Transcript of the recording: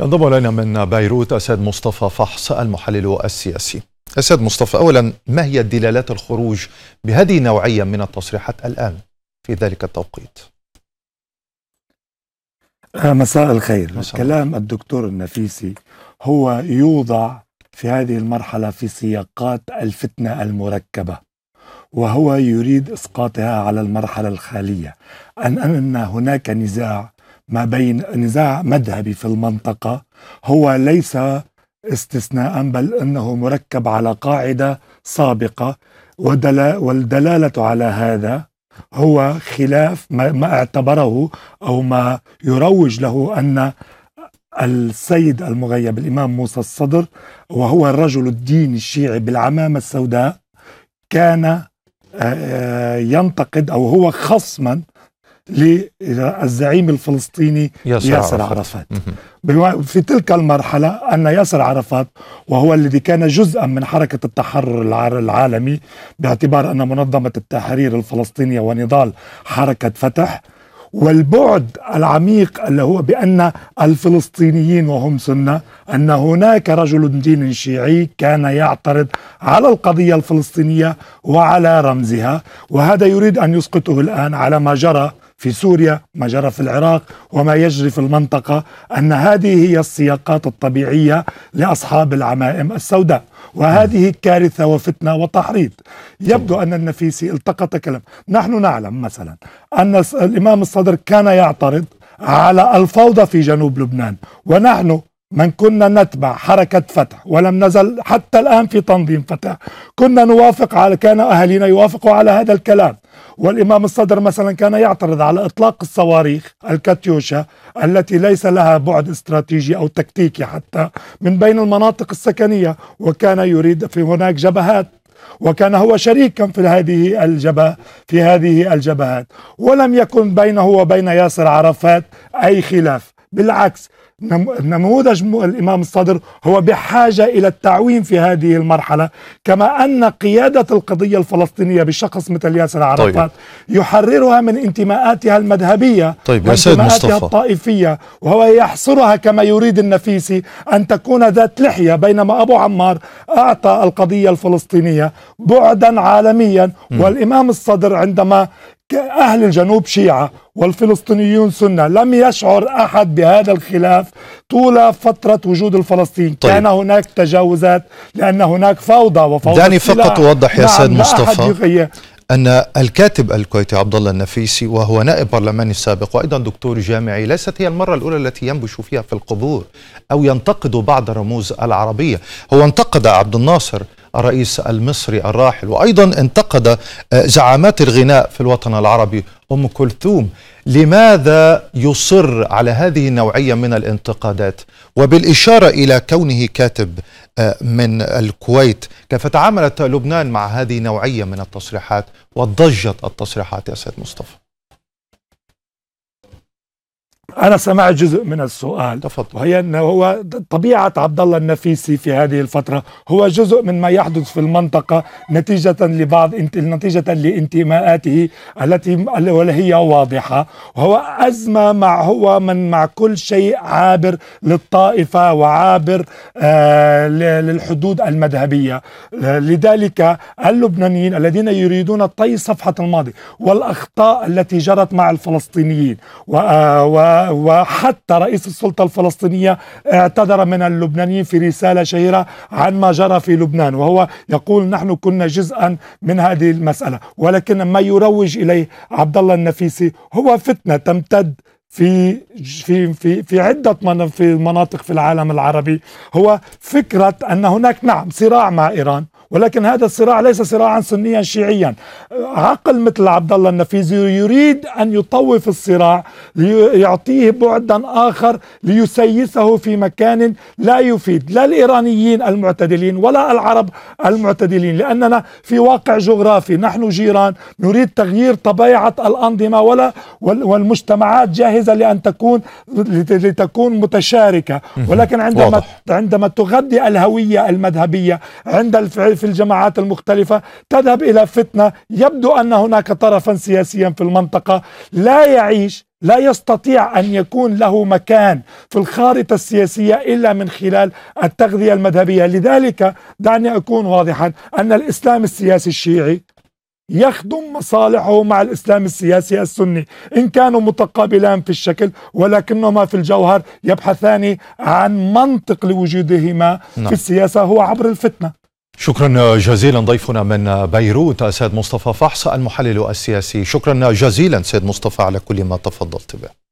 ينضم الينا من بيروت السيد مصطفى فحص المحلل السياسي. السيد مصطفى اولا ما هي دلالات الخروج بهذه النوعيه من التصريحات الان في ذلك التوقيت؟ آه، مساء الخير مساء. كلام الدكتور النفيسي هو يوضع في هذه المرحله في سياقات الفتنه المركبه وهو يريد اسقاطها على المرحله الخاليه ان ان هناك نزاع ما بين نزاع مذهبي في المنطقة هو ليس استثناء بل انه مركب على قاعده سابقه والدلاله على هذا هو خلاف ما اعتبره او ما يروج له ان السيد المغيب الامام موسى الصدر وهو الرجل الدين الشيعي بالعمامه السوداء كان آه، آه، ينتقد او هو خصما للزعيم الفلسطيني ياسر, ياسر عرفات, عرفات. في تلك المرحلة أن ياسر عرفات وهو الذي كان جزءا من حركة التحرر العالمي باعتبار أن منظمة التحرير الفلسطينية ونضال حركة فتح والبعد العميق اللي هو بأن الفلسطينيين وهم سنة أن هناك رجل دين شيعي كان يعترض على القضية الفلسطينية وعلى رمزها وهذا يريد أن يسقطه الآن على ما جرى في سوريا ما جرى في العراق وما يجري في المنطقة أن هذه هي السياقات الطبيعية لأصحاب العمائم السوداء وهذه كارثة وفتنة وتحريض يبدو أن النفيسي التقط كلام نحن نعلم مثلا أن الإمام الصدر كان يعترض على الفوضى في جنوب لبنان ونحن من كنا نتبع حركة فتح ولم نزل حتى الآن في تنظيم فتح كنا نوافق على كان أهالينا يوافقوا على هذا الكلام والإمام الصدر مثلا كان يعترض على إطلاق الصواريخ الكاتيوشا التي ليس لها بعد استراتيجي أو تكتيكي حتى من بين المناطق السكنية وكان يريد في هناك جبهات وكان هو شريكا في هذه الجبهة في هذه الجبهات ولم يكن بينه وبين ياسر عرفات أي خلاف بالعكس نموذج الإمام الصدر هو بحاجة إلى التعويم في هذه المرحلة كما أن قيادة القضية الفلسطينية بشخص مثل ياسر طيب. عرفات طيب. يحررها من انتماءاتها المذهبية طيب يا سيد مصطفى الطائفية وهو يحصرها كما يريد النفيسي أن تكون ذات لحية بينما أبو عمار أعطى القضية الفلسطينية بعدا عالميا م. والإمام الصدر عندما أهل الجنوب شيعة والفلسطينيون سنة لم يشعر أحد بهذا الخلاف طول فترة وجود الفلسطين طيب. كان هناك تجاوزات لأن هناك فوضى وفوضى دعني فقط أوضح يا نعم، سيد مصطفى أن الكاتب الكويتي عبد الله النفيسي وهو نائب برلماني سابق وأيضا دكتور جامعي ليست هي المرة الأولى التي ينبش فيها في القبور أو ينتقد بعض رموز العربية هو انتقد عبد الناصر الرئيس المصري الراحل وأيضا انتقد آه، زعامات الغناء في الوطن العربي أم كلثوم لماذا يصر على هذه النوعية من الانتقادات وبالإشارة إلى كونه كاتب آه، من الكويت كيف تعاملت لبنان مع هذه النوعية من التصريحات وضجت التصريحات يا سيد مصطفى أنا سمعت جزء من السؤال تفضل. وهي أنه هو طبيعة عبد الله النفيسي في هذه الفترة هو جزء من ما يحدث في المنطقة نتيجة لبعض نتيجة لانتماءاته التي هي واضحة وهو أزمة مع هو من مع كل شيء عابر للطائفة وعابر آه للحدود المذهبية لذلك اللبنانيين الذين يريدون طي صفحة الماضي والأخطاء التي جرت مع الفلسطينيين و آه، وحتى رئيس السلطة الفلسطينية اعتذر من اللبنانيين في رسالة شهيرة عن ما جرى في لبنان وهو يقول نحن كنا جزءا من هذه المسألة ولكن ما يروج إليه عبد الله النفيسي هو فتنة تمتد في في في في عده من في مناطق في العالم العربي هو فكره ان هناك نعم صراع مع ايران ولكن هذا الصراع ليس صراعا سنيا شيعيا عقل مثل عبد الله النفيزي يريد أن يطوف الصراع ليعطيه بعدا آخر ليسيسه في مكان لا يفيد لا الإيرانيين المعتدلين ولا العرب المعتدلين لأننا في واقع جغرافي نحن جيران نريد تغيير طبيعة الأنظمة ولا والمجتمعات جاهزة لأن تكون لتكون متشاركة ولكن عندما عندما تغذي الهوية المذهبية عند في الجماعات المختلفة تذهب إلى فتنة يبدو أن هناك طرفا سياسيا في المنطقة لا يعيش لا يستطيع أن يكون له مكان في الخارطة السياسية إلا من خلال التغذية المذهبية لذلك دعني أكون واضحا أن الإسلام السياسي الشيعي يخدم مصالحه مع الإسلام السياسي السني إن كانوا متقابلان في الشكل ولكنهما في الجوهر يبحثان عن منطق لوجودهما نعم. في السياسة هو عبر الفتنة شكرا جزيلا ضيفنا من بيروت سيد مصطفى فحص المحلل السياسي شكرا جزيلا سيد مصطفى على كل ما تفضلت به